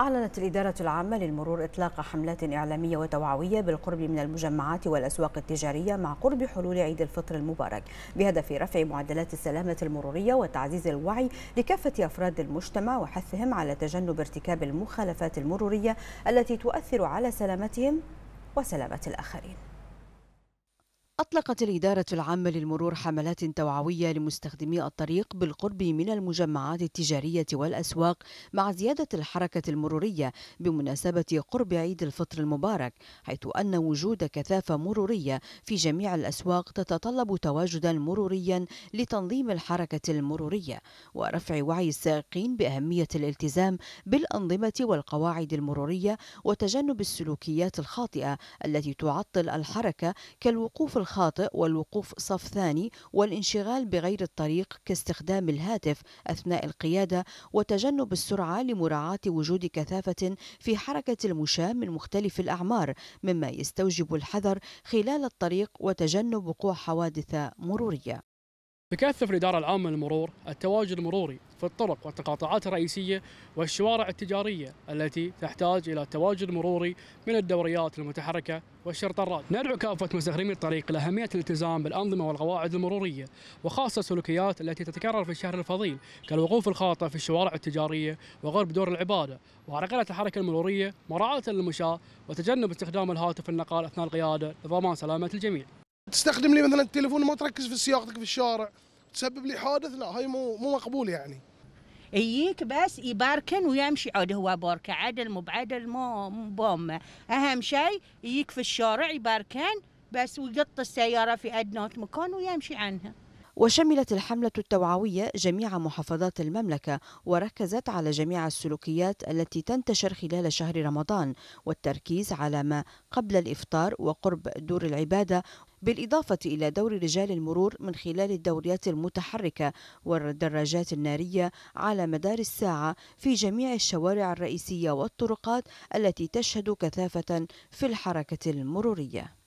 أعلنت الإدارة العامة للمرور إطلاق حملات إعلامية وتوعوية بالقرب من المجمعات والأسواق التجارية مع قرب حلول عيد الفطر المبارك بهدف رفع معدلات السلامة المرورية وتعزيز الوعي لكافة أفراد المجتمع وحثهم على تجنب ارتكاب المخالفات المرورية التي تؤثر على سلامتهم وسلامة الآخرين أطلقت الإدارة العامة للمرور حملات توعوية لمستخدمي الطريق بالقرب من المجمعات التجارية والأسواق مع زيادة الحركة المرورية بمناسبة قرب عيد الفطر المبارك، حيث أن وجود كثافة مرورية في جميع الأسواق تتطلب تواجدا مروريا لتنظيم الحركة المرورية ورفع وعي السائقين بأهمية الالتزام بالأنظمة والقواعد المرورية وتجنب السلوكيات الخاطئة التي تعطل الحركة كالوقوف الخاطئ والوقوف صف ثاني والانشغال بغير الطريق كاستخدام الهاتف أثناء القيادة وتجنب السرعة لمراعاة وجود كثافة في حركة المشاة من مختلف الأعمار مما يستوجب الحذر خلال الطريق وتجنب وقوع حوادث مرورية تكثف الإدارة العامة للمرور التواجد المروري في الطرق والتقاطعات الرئيسية والشوارع التجارية التي تحتاج إلى تواجد مروري من الدوريات المتحركة والشرطه والشرطرات. ندعو كافة مستخدمي الطريق لأهمية الالتزام بالأنظمة والقواعد المرورية وخاصة السلوكيات التي تتكرر في الشهر الفضيل كالوقوف الخاطئ في الشوارع التجارية وغرب دور العبادة وعرقلة الحركة المرورية مراعاة للمشاة وتجنب استخدام الهاتف النقال أثناء القيادة لضمان سلامة الجميع. تستخدم لي مثلا التليفون وما تركز في سياقتك في الشارع تسبب لي حادث لا هاي مو مو مقبول يعني يجيك بس يباركن ويمشي عاد هو باركه عدل مو بعدل مو بومه اهم شيء يجيك في الشارع يباركن بس ويقط السياره في ادنى مكان ويمشي عنها وشملت الحملة التوعوية جميع محافظات المملكة وركزت على جميع السلوكيات التي تنتشر خلال شهر رمضان والتركيز على ما قبل الإفطار وقرب دور العبادة بالإضافة إلى دور رجال المرور من خلال الدوريات المتحركة والدراجات النارية على مدار الساعة في جميع الشوارع الرئيسية والطرقات التي تشهد كثافة في الحركة المرورية